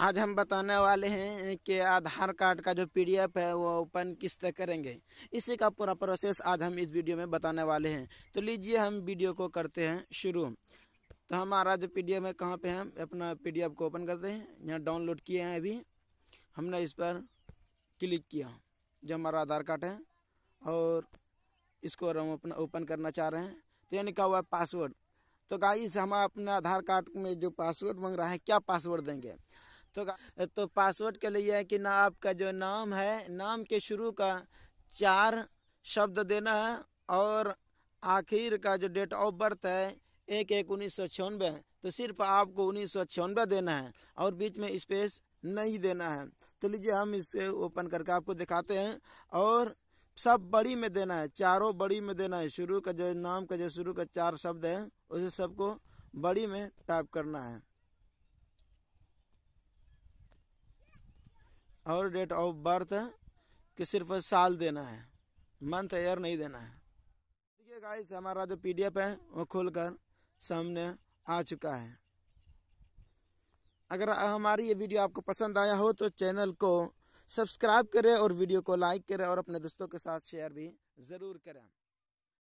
आज हम बताने वाले हैं कि आधार कार्ड का जो पीडीएफ है वो ओपन किस तरह करेंगे इसी का पूरा प्रोसेस आज हम इस वीडियो में बताने वाले हैं तो लीजिए हम वीडियो को करते हैं शुरू तो हमारा जो पीडीएफ है कहाँ पे है अपना पीडीएफ को ओपन करते हैं यहाँ डाउनलोड किए हैं अभी हमने इस पर क्लिक किया जो हमारा आधार कार्ड है और इसको हम अपना ओपन करना चाह रहे हैं तो यह निका हुआ है पासवर्ड तो गाइस हम अपने आधार कार्ड में जो पासवर्ड मांग रहा है क्या पासवर्ड देंगे तो तो पासवर्ड के लिए है कि ना आपका जो नाम है नाम के शुरू का चार शब्द देना है और आखिर का जो डेट ऑफ बर्थ है एक एक उन्नीस सौ छियानवे तो सिर्फ आपको उन्नीस सौ छियानवे देना है और बीच में स्पेस नहीं देना है तो लीजिए हम इसे ओपन करके आपको दिखाते हैं और सब बड़ी में देना है चारों बड़ी में देना है शुरू का जो नाम का जो शुरू का चार शब्द है उसे सबको बड़ी में टाइप करना है और डेट ऑफ बर्थ कि सिर्फ साल देना है मंथ ईयर नहीं देना है देखिए गाइस हमारा जो पीडीएफ है वो खुलकर सामने आ चुका है अगर हमारी ये वीडियो आपको पसंद आया हो तो चैनल को सब्सक्राइब करें और वीडियो को लाइक करें और अपने दोस्तों के साथ शेयर भी ज़रूर करें